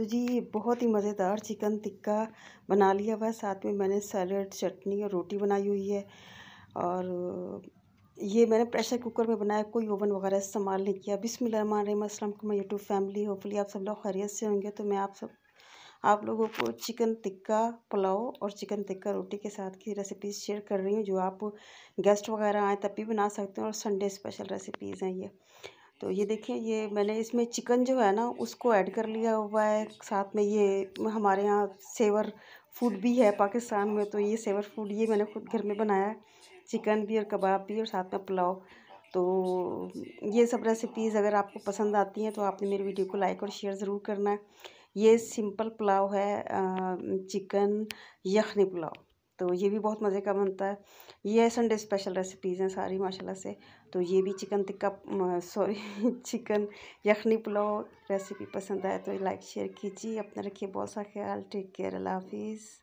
तो जी ये बहुत ही मज़ेदार चिकन टिक्का बना लिया हुआ है साथ में मैंने सैलड चटनी और रोटी बनाई हुई है और ये मैंने प्रेशर कुकर में बनाया कोई ओवन वगैरह इस्तेमाल नहीं किया बिसमिल्लाम की मैं यूट्यूब फैमिली होपफुली आप सब लोग खैरियत से होंगे तो मैं आप सब आप लोगों को चिकन टिक्का पुलाव और चिकन टिक्का रोटी के साथ की रेसिपीज़ शेयर कर रही हूँ जो आप गेस्ट वगैरह आए तब भी बना सकते हैं और संडे स्पेशल रेसिपीज़ हैं ये तो ये देखिए ये मैंने इसमें चिकन जो है ना उसको ऐड कर लिया हुआ है साथ में ये हमारे यहाँ सेवर फूड भी है पाकिस्तान में तो ये सेवर फूड ये मैंने खुद घर में बनाया चिकन भी और कबाब भी और साथ में पुलाव तो ये सब रेसिपीज़ अगर आपको पसंद आती हैं तो आपने मेरी वीडियो को लाइक और शेयर ज़रूर करना है ये सिंपल पुलाव है चिकन यखनी पुलाव तो ये भी बहुत मज़े का बनता है ये है संडे स्पेशल रेसिपीज़ हैं सारी माशाल्लाह से तो ये भी chicken tikka sorry chicken yakhni pulao recipe पसंद आए तो लाइक शेयर कीजिए अपना रखिए बहुत सा ख्याल टेक केयर अल्लाह हाफिज़